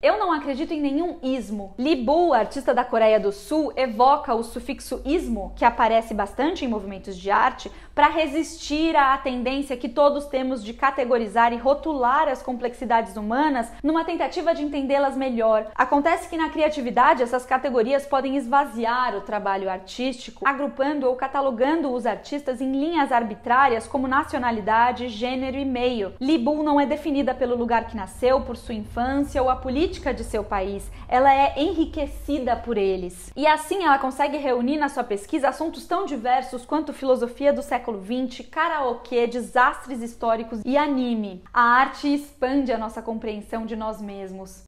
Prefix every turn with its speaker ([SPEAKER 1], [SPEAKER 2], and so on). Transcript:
[SPEAKER 1] Eu não acredito em nenhum ismo. Lee Bu, artista da Coreia do Sul, evoca o sufixo ismo, que aparece bastante em movimentos de arte, para resistir à tendência que todos temos de categorizar e rotular as complexidades humanas numa tentativa de entendê-las melhor. Acontece que na criatividade essas categorias podem esvaziar o trabalho artístico, agrupando ou catalogando os artistas em linhas arbitrárias como nacionalidade, gênero e meio. Lee Bu não é definida pelo lugar que nasceu, por sua infância ou a política política de seu país, ela é enriquecida por eles. E assim ela consegue reunir na sua pesquisa assuntos tão diversos quanto filosofia do século XX, karaokê, desastres históricos e anime. A arte expande a nossa compreensão de nós mesmos.